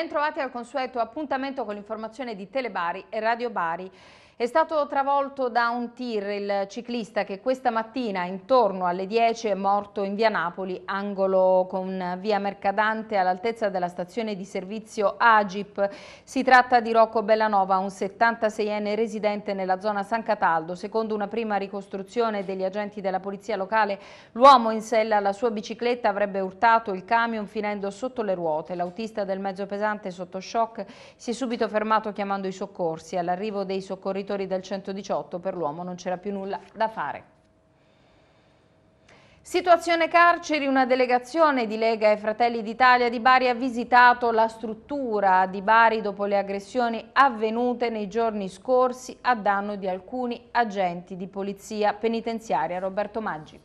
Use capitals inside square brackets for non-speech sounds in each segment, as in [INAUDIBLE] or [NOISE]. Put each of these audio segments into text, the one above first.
ben trovati al consueto appuntamento con l'informazione di Telebari e Radio Bari. È stato travolto da un tir il ciclista che questa mattina intorno alle 10 è morto in via Napoli, angolo con via Mercadante all'altezza della stazione di servizio Agip. Si tratta di Rocco Bellanova, un 76enne residente nella zona San Cataldo. Secondo una prima ricostruzione degli agenti della polizia locale, l'uomo in sella alla sua bicicletta avrebbe urtato il camion finendo sotto le ruote. L'autista del mezzo pesante sotto shock si è subito fermato chiamando i soccorsi. All'arrivo dei soccorritori genitori del 118 per l'uomo non c'era più nulla da fare. Situazione carceri, una delegazione di Lega e Fratelli d'Italia di Bari ha visitato la struttura di Bari dopo le aggressioni avvenute nei giorni scorsi a danno di alcuni agenti di polizia penitenziaria. Roberto Maggi.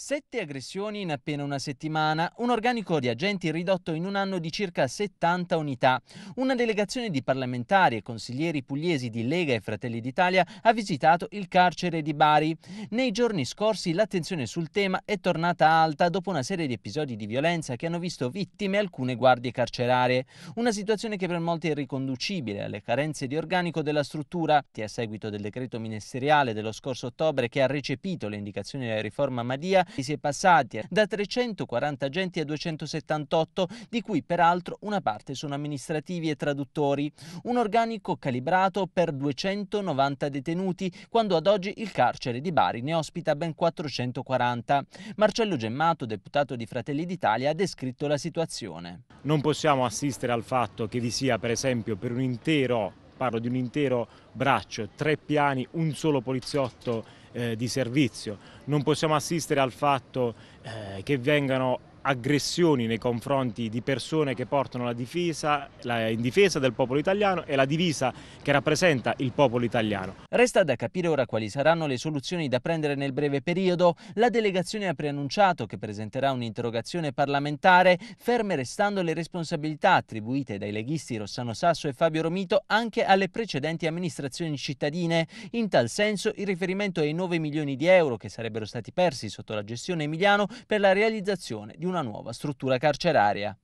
Sette aggressioni in appena una settimana, un organico di agenti ridotto in un anno di circa 70 unità. Una delegazione di parlamentari e consiglieri pugliesi di Lega e Fratelli d'Italia ha visitato il carcere di Bari. Nei giorni scorsi l'attenzione sul tema è tornata alta dopo una serie di episodi di violenza che hanno visto vittime alcune guardie carcerarie. Una situazione che per molti è riconducibile alle carenze di organico della struttura, che a seguito del decreto ministeriale dello scorso ottobre che ha recepito le indicazioni della riforma Madia si è passati eh, da 340 agenti a 278, di cui peraltro una parte sono amministrativi e traduttori. Un organico calibrato per 290 detenuti, quando ad oggi il carcere di Bari ne ospita ben 440. Marcello Gemmato, deputato di Fratelli d'Italia, ha descritto la situazione. Non possiamo assistere al fatto che vi sia per esempio per un intero parlo di un intero braccio, tre piani, un solo poliziotto eh, di servizio. Non possiamo assistere al fatto eh, che vengano aggressioni nei confronti di persone che portano la difesa, la, in difesa del popolo italiano e la divisa che rappresenta il popolo italiano. Resta da capire ora quali saranno le soluzioni da prendere nel breve periodo. La delegazione ha preannunciato che presenterà un'interrogazione parlamentare, ferme restando le responsabilità attribuite dai leghisti Rossano Sasso e Fabio Romito anche alle precedenti amministrazioni cittadine. In tal senso il riferimento ai 9 milioni di euro che sarebbero stati persi sotto la gestione Emiliano per la realizzazione di una una nuova struttura carceraria.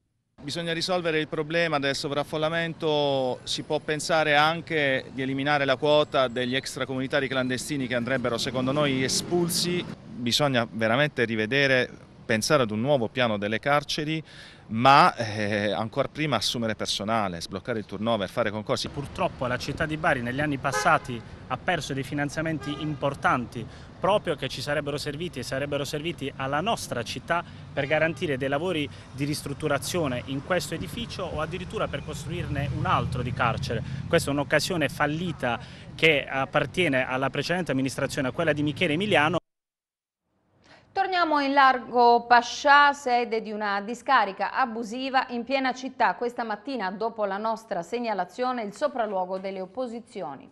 Bisogna risolvere il problema del sovraffollamento, si può pensare anche di eliminare la quota degli extracomunitari clandestini che andrebbero secondo noi espulsi, bisogna veramente rivedere pensare ad un nuovo piano delle carceri ma eh, ancora prima assumere personale, sbloccare il turnover, fare concorsi. Purtroppo la città di Bari negli anni passati ha perso dei finanziamenti importanti proprio che ci sarebbero serviti e sarebbero serviti alla nostra città per garantire dei lavori di ristrutturazione in questo edificio o addirittura per costruirne un altro di carcere. Questa è un'occasione fallita che appartiene alla precedente amministrazione, a quella di Michele Emiliano. Torniamo in largo Pascià, sede di una discarica abusiva in piena città. Questa mattina, dopo la nostra segnalazione, il sopralluogo delle opposizioni.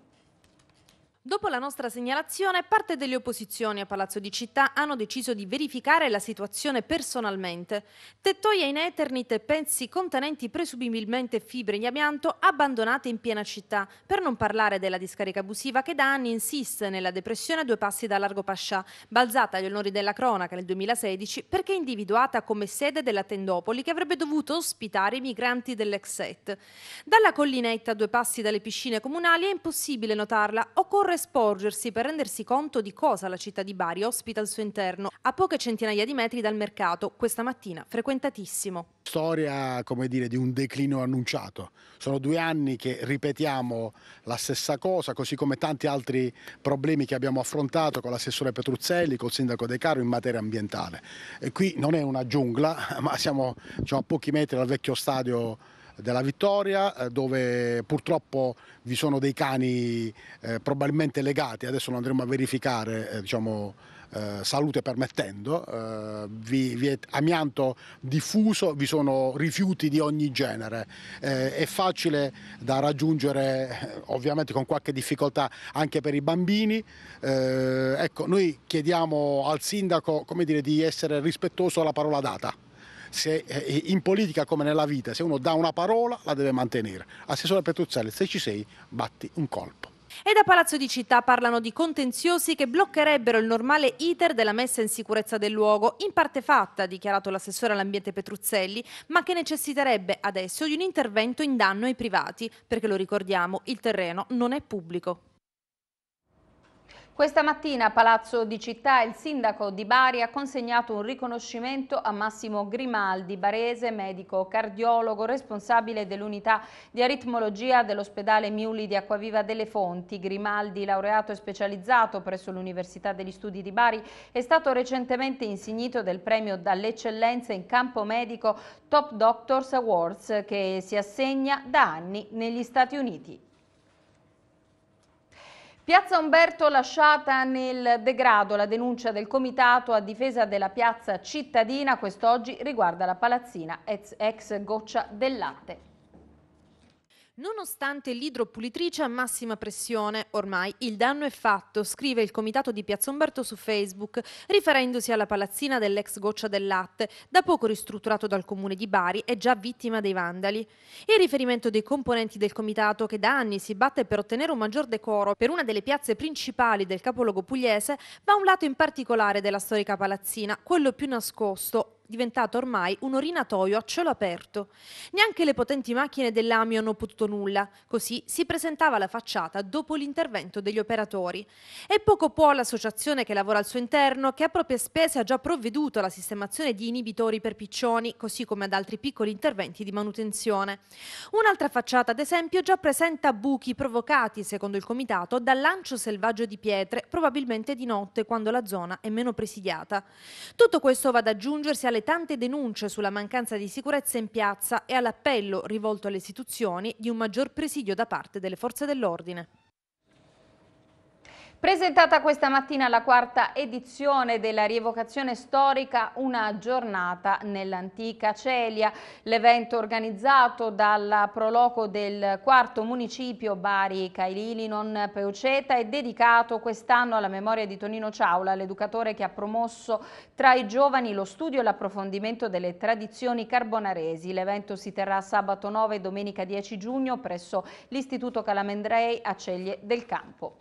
Dopo la nostra segnalazione, parte delle opposizioni a Palazzo di Città hanno deciso di verificare la situazione personalmente. Tettoie in Eternit e pezzi contenenti presumibilmente fibre di amianto abbandonate in piena città, per non parlare della discarica abusiva che da anni insiste nella depressione a due passi da Largo Pascià, balzata agli onori della cronaca nel 2016 perché individuata come sede della Tendopoli che avrebbe dovuto ospitare i migranti dell'ex set. Dalla collinetta a due passi dalle piscine comunali è impossibile notarla, occorre occorre sporgersi per rendersi conto di cosa la città di Bari ospita al suo interno, a poche centinaia di metri dal mercato, questa mattina frequentatissimo. Storia, come dire, di un declino annunciato. Sono due anni che ripetiamo la stessa cosa, così come tanti altri problemi che abbiamo affrontato con l'assessore Petruzzelli, col sindaco De Caro in materia ambientale. E qui non è una giungla, [LAUGHS] ma siamo diciamo, a pochi metri dal vecchio stadio della Vittoria eh, dove purtroppo vi sono dei cani eh, probabilmente legati, adesso lo andremo a verificare eh, diciamo, eh, salute permettendo, eh, vi, vi, è amianto diffuso, vi sono rifiuti di ogni genere, eh, è facile da raggiungere ovviamente con qualche difficoltà anche per i bambini, ecco, noi chiediamo al sindaco dire, di essere rispettoso alla parola data se, eh, in politica come nella vita, se uno dà una parola la deve mantenere. Assessore Petruzzelli, se ci sei, batti un colpo. E da Palazzo di Città parlano di contenziosi che bloccherebbero il normale iter della messa in sicurezza del luogo, in parte fatta, ha dichiarato l'assessore all'ambiente Petruzzelli, ma che necessiterebbe adesso di un intervento in danno ai privati, perché lo ricordiamo, il terreno non è pubblico. Questa mattina a Palazzo di Città il sindaco di Bari ha consegnato un riconoscimento a Massimo Grimaldi, barese, medico cardiologo, responsabile dell'unità di aritmologia dell'ospedale Miuli di Acquaviva delle Fonti. Grimaldi, laureato e specializzato presso l'Università degli Studi di Bari, è stato recentemente insignito del premio dall'eccellenza in campo medico Top Doctors Awards che si assegna da anni negli Stati Uniti. Piazza Umberto lasciata nel degrado, la denuncia del Comitato a difesa della piazza cittadina quest'oggi riguarda la palazzina ex, goccia del latte. Nonostante l'idropulitrice a massima pressione, ormai il danno è fatto, scrive il comitato di Piazza Umberto su Facebook, riferendosi alla palazzina dell'ex goccia del latte, da poco ristrutturato dal comune di Bari e già vittima dei vandali. Il riferimento dei componenti del comitato, che da anni si batte per ottenere un maggior decoro per una delle piazze principali del capoluogo pugliese, va a un lato in particolare della storica palazzina, quello più nascosto, diventato ormai un orinatoio a cielo aperto. Neanche le potenti macchine dell'AMI hanno potuto nulla, così si presentava la facciata dopo l'intervento degli operatori. E poco può l'associazione che lavora al suo interno, che a proprie spese ha già provveduto alla sistemazione di inibitori per piccioni, così come ad altri piccoli interventi di manutenzione. Un'altra facciata, ad esempio, già presenta buchi provocati, secondo il comitato, dal lancio selvaggio di pietre, probabilmente di notte quando la zona è meno presidiata. Tutto questo va ad aggiungersi alle tante denunce sulla mancanza di sicurezza in piazza e all'appello rivolto alle istituzioni di un maggior presidio da parte delle forze dell'ordine. Presentata questa mattina la quarta edizione della rievocazione storica Una giornata nell'antica Celia, l'evento organizzato dal proloco del quarto municipio Bari Cailili non Peuceta è dedicato quest'anno alla memoria di Tonino Ciaula, l'educatore che ha promosso tra i giovani lo studio e l'approfondimento delle tradizioni carbonaresi. L'evento si terrà sabato 9 e domenica 10 giugno presso l'Istituto Calamendrei a Ceglie del Campo.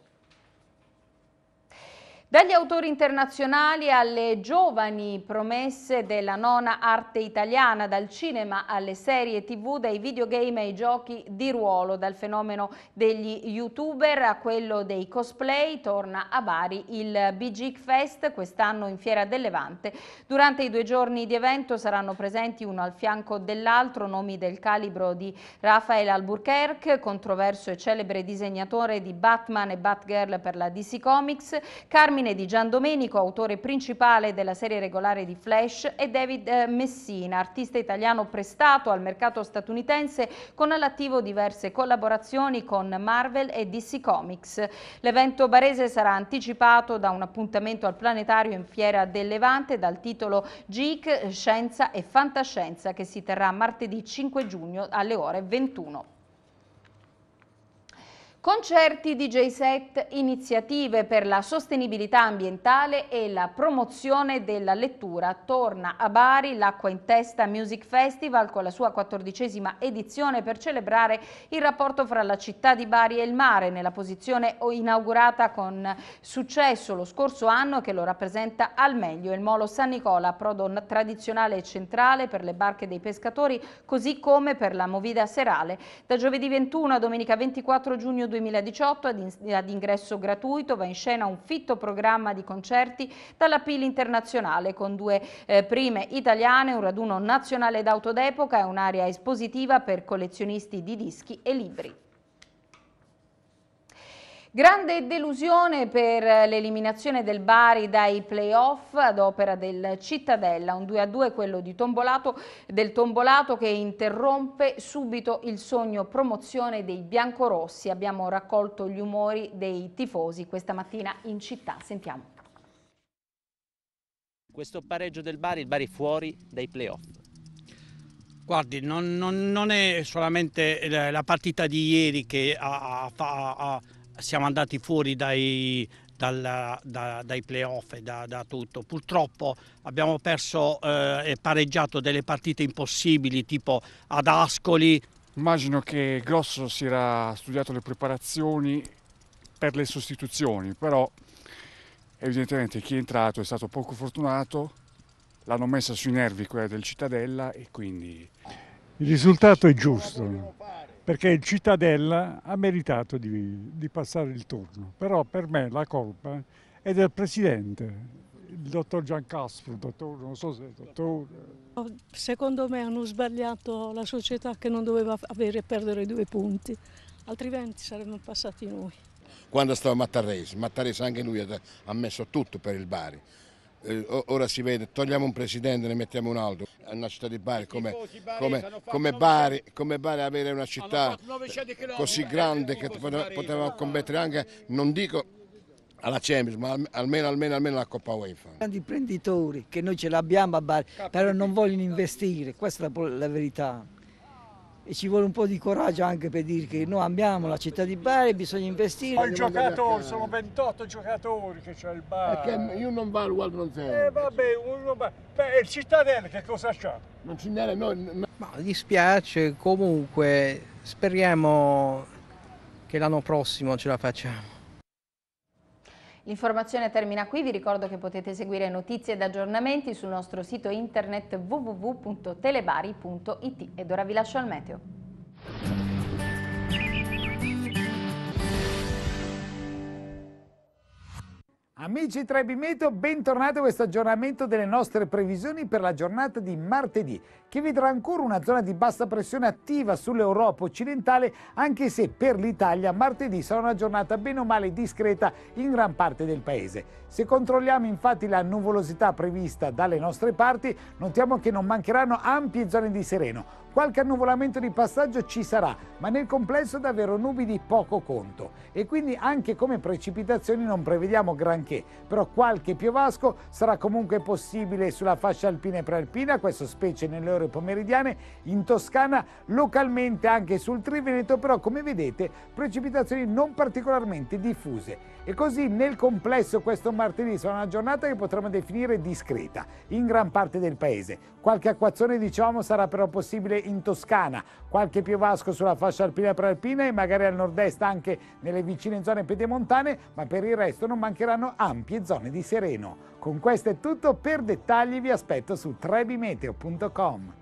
Dagli autori internazionali alle giovani promesse della nona arte italiana, dal cinema alle serie tv, dai videogame ai giochi di ruolo, dal fenomeno degli youtuber a quello dei cosplay, torna a Bari il BG Fest, quest'anno in Fiera del Levante. Durante i due giorni di evento saranno presenti uno al fianco dell'altro nomi del calibro di Rafael Alburquerque, controverso e celebre disegnatore di Batman e Batgirl per la DC Comics, Carmine disamine di Gian Domenico, autore principale della serie regolare di Flash, e David eh, Messina, artista italiano prestato al mercato statunitense con all'attivo diverse collaborazioni con Marvel e DC Comics. L'evento barese sarà anticipato da un appuntamento al planetario in Fiera del Levante dal titolo Geek, Scienza e Fantascienza che si terrà martedì 5 giugno alle ore 21. Concerti, DJ set, iniziative per la sostenibilità ambientale e la promozione della lettura. Torna a Bari l'Acqua in Testa Music Festival con la sua quattordicesima edizione per celebrare il rapporto fra la città di Bari e il mare nella posizione inaugurata con successo lo scorso anno che lo rappresenta al meglio. Il molo San Nicola, prodo tradizionale e centrale per le barche dei pescatori così come per la movida serale. Da giovedì 21 a domenica 24 giugno 2018 ad, ingresso gratuito va in scena un fitto programma di concerti dalla PIL internazionale con due eh, prime italiane, un raduno nazionale d'auto d'epoca e un'area espositiva per collezionisti di dischi e libri. Grande delusione per l'eliminazione del Bari dai playoff ad opera del Cittadella, un 2-2 quello di Tombolato, del Tombolato che interrompe subito il sogno promozione dei biancorossi. Abbiamo raccolto gli umori dei tifosi questa mattina in città, sentiamo. Questo pareggio del Bari, il Bari fuori dai playoff. Guardi, non, non, non, è solamente la partita di ieri che ha, ha, ha, siamo andati fuori dai, dal, da, dai playoff e da, da, tutto. Purtroppo abbiamo perso eh, e pareggiato delle partite impossibili tipo ad Ascoli. Immagino che Grosso si era studiato le preparazioni per le sostituzioni, però evidentemente chi è entrato è stato poco fortunato, l'hanno messa sui nervi quella del Cittadella e quindi... Il risultato è giusto perché il Cittadella ha meritato di, di, passare il turno. Però per me la colpa è del Presidente, il dottor Giancastro, dottore, non so se è dottore. Eh. Oh, secondo me hanno sbagliato la società che non doveva avere e perdere due punti, altrimenti saremmo passati noi. Quando stava Mattarese, Mattarese anche lui ha messo tutto per il Bari, eh, ora si vede, togliamo un presidente, ne mettiamo un altro. È una città di Bari, come, come, come, Bari, come Bari, avere una città così grande che poteva competere anche, non dico alla Champions, ma almeno, almeno, almeno la Coppa UEFA. Grandi imprenditori che noi ce l'abbiamo a Bari, però non vogliono investire, questa è la verità e ci vuole un po' di coraggio anche per dire che noi amiamo la città di Bari, bisogna investire. Ma il giocatore, sono 28 giocatori che c'è il Bari. io non valgo al bronzello. Eh vabbè, uno va. Beh, il cittadino che cosa c'ha? Non ci ne no, no. Ma dispiace, comunque speriamo che l'anno prossimo ce la facciamo. L'informazione termina qui, vi ricordo che potete seguire notizie ed aggiornamenti sul nostro sito internet www.telebari.it ed ora vi lascio al meteo. Amici Trebimeto, bentornati a questo aggiornamento delle nostre previsioni per la giornata di martedì che vedrà ancora una zona di bassa pressione attiva sull'Europa occidentale, anche se per l'Italia martedì sarà una giornata bene o male discreta in gran parte del paese. Se controlliamo infatti la nuvolosità prevista dalle nostre parti, notiamo che non mancheranno ampie zone di sereno. Qualche annuvolamento di passaggio ci sarà, ma nel complesso davvero nubi di poco conto. E quindi anche come precipitazioni non prevediamo granché, però qualche piovasco sarà comunque possibile sulla fascia alpina e prealpina, questo specie nell'Europa ore pomeridiane in Toscana, localmente anche sul Triveneto, però come vedete precipitazioni non particolarmente diffuse. E così nel complesso questo martedì sarà una giornata che potremmo definire discreta in gran parte del paese. Qualche acquazzone diciamo sarà però possibile in Toscana, qualche piovasco sulla fascia alpina prealpina e magari al nord-est anche nelle vicine zone pedemontane, ma per il resto non mancheranno ampie zone di sereno. Con questo è tutto, per dettagli vi aspetto su trebimeteo.com.